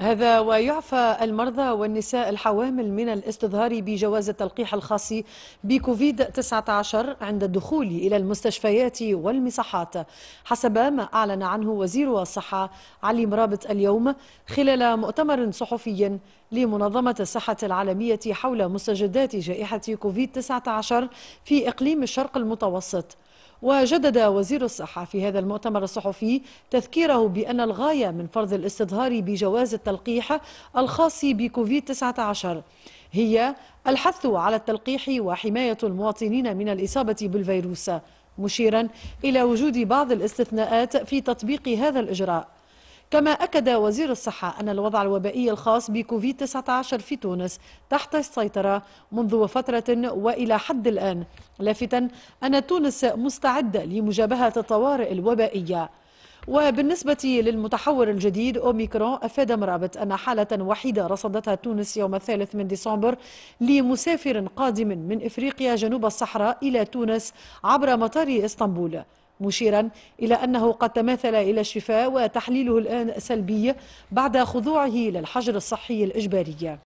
هذا ويعفى المرضى والنساء الحوامل من الاستظهار بجواز التلقيح الخاص بكوفيد 19 عند الدخول إلى المستشفيات والمصحات حسب ما أعلن عنه وزير الصحة علي مرابط اليوم خلال مؤتمر صحفي لمنظمة الصحة العالمية حول مستجدات جائحة كوفيد 19 في إقليم الشرق المتوسط وجدد وزير الصحة في هذا المؤتمر الصحفي تذكيره بأن الغاية من فرض الاستظهار بجواز التلقيح الخاص بكوفيد 19 هي الحث على التلقيح وحماية المواطنين من الإصابة بالفيروس مشيرا إلى وجود بعض الاستثناءات في تطبيق هذا الإجراء كما أكد وزير الصحة أن الوضع الوبائي الخاص بكوفيد-19 في تونس تحت السيطرة منذ فترة وإلى حد الآن لافتا أن تونس مستعدة لمجابهة الطوارئ الوبائية وبالنسبة للمتحور الجديد أوميكرون أفاد مرابط أن حالة وحيدة رصدتها تونس يوم الثالث من ديسمبر لمسافر قادم من إفريقيا جنوب الصحراء إلى تونس عبر مطار إسطنبول مشيرا إلى أنه قد تماثل إلى الشفاء وتحليله الآن سلبي بعد خضوعه للحجر الصحي الإجباري